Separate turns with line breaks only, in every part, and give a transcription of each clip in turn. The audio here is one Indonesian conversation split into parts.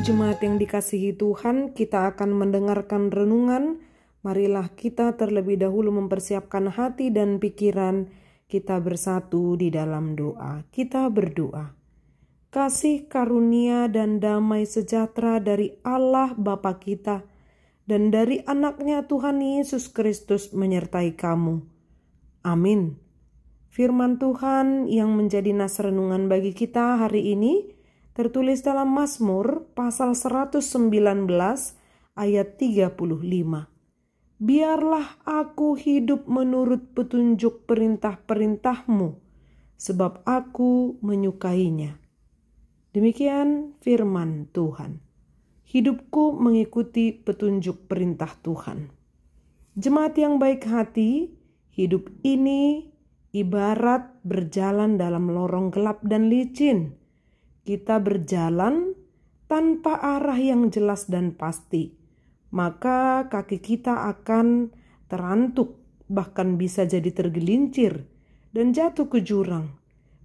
jemaat yang dikasihi Tuhan, kita akan mendengarkan renungan. Marilah kita terlebih dahulu mempersiapkan hati dan pikiran kita bersatu di dalam doa. Kita berdoa. Kasih karunia dan damai sejahtera dari Allah Bapa kita dan dari anaknya Tuhan Yesus Kristus menyertai kamu. Amin. Firman Tuhan yang menjadi nas renungan bagi kita hari ini tertulis dalam Mazmur pasal 119 ayat 35. Biarlah aku hidup menurut petunjuk perintah-perintahmu, sebab aku menyukainya. Demikian firman Tuhan. Hidupku mengikuti petunjuk perintah Tuhan. Jemaat yang baik hati, hidup ini ibarat berjalan dalam lorong gelap dan licin kita berjalan tanpa arah yang jelas dan pasti, maka kaki kita akan terantuk, bahkan bisa jadi tergelincir dan jatuh ke jurang.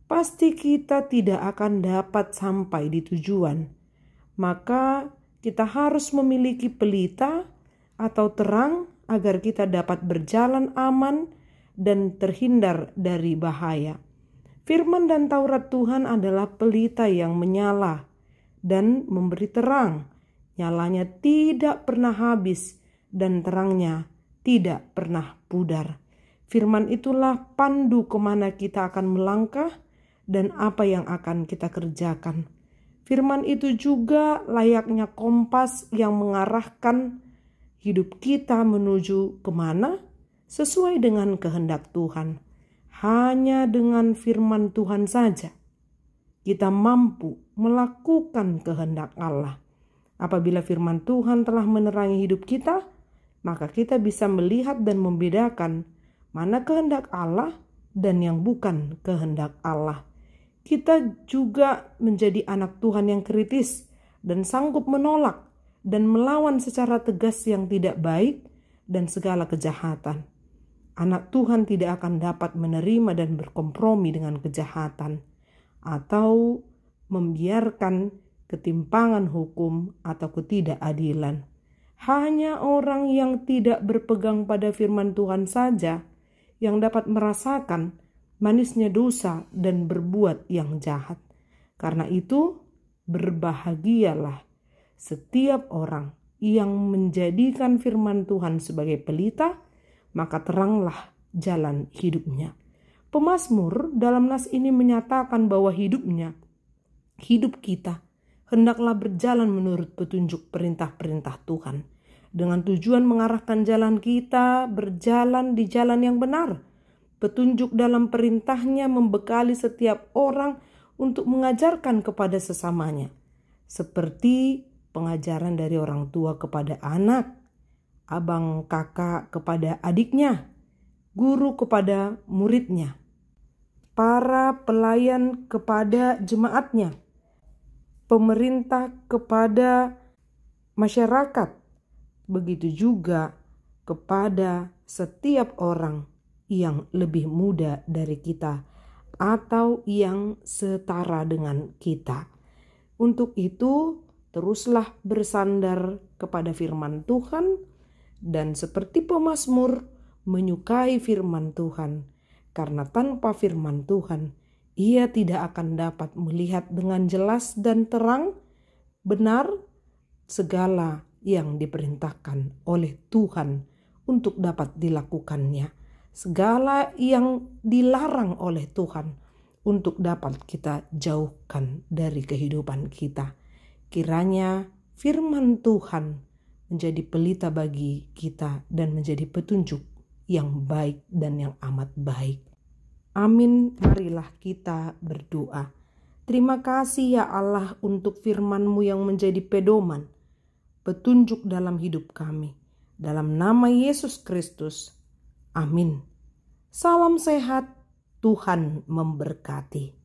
Pasti kita tidak akan dapat sampai di tujuan. Maka kita harus memiliki pelita atau terang agar kita dapat berjalan aman dan terhindar dari bahaya. Firman dan Taurat Tuhan adalah pelita yang menyala dan memberi terang. Nyalanya tidak pernah habis dan terangnya tidak pernah pudar. Firman itulah pandu kemana kita akan melangkah dan apa yang akan kita kerjakan. Firman itu juga layaknya kompas yang mengarahkan hidup kita menuju kemana sesuai dengan kehendak Tuhan hanya dengan firman Tuhan saja kita mampu melakukan kehendak Allah. Apabila firman Tuhan telah menerangi hidup kita, maka kita bisa melihat dan membedakan mana kehendak Allah dan yang bukan kehendak Allah. Kita juga menjadi anak Tuhan yang kritis dan sanggup menolak dan melawan secara tegas yang tidak baik dan segala kejahatan anak Tuhan tidak akan dapat menerima dan berkompromi dengan kejahatan atau membiarkan ketimpangan hukum atau ketidakadilan. Hanya orang yang tidak berpegang pada firman Tuhan saja yang dapat merasakan manisnya dosa dan berbuat yang jahat. Karena itu, berbahagialah setiap orang yang menjadikan firman Tuhan sebagai pelita maka teranglah jalan hidupnya. Pemasmur dalam nas ini menyatakan bahwa hidupnya, hidup kita, hendaklah berjalan menurut petunjuk perintah-perintah Tuhan. Dengan tujuan mengarahkan jalan kita berjalan di jalan yang benar. Petunjuk dalam perintahnya membekali setiap orang untuk mengajarkan kepada sesamanya. Seperti pengajaran dari orang tua kepada anak, abang kakak kepada adiknya, guru kepada muridnya, para pelayan kepada jemaatnya, pemerintah kepada masyarakat, begitu juga kepada setiap orang yang lebih muda dari kita atau yang setara dengan kita. Untuk itu, teruslah bersandar kepada firman Tuhan dan seperti pemazmur menyukai firman Tuhan, karena tanpa firman Tuhan ia tidak akan dapat melihat dengan jelas dan terang benar segala yang diperintahkan oleh Tuhan untuk dapat dilakukannya. Segala yang dilarang oleh Tuhan untuk dapat kita jauhkan dari kehidupan kita. Kiranya firman Tuhan menjadi pelita bagi kita dan menjadi petunjuk yang baik dan yang amat baik. Amin. Marilah kita berdoa. Terima kasih ya Allah untuk FirmanMu yang menjadi pedoman, petunjuk dalam hidup kami. Dalam nama Yesus Kristus. Amin. Salam sehat. Tuhan memberkati.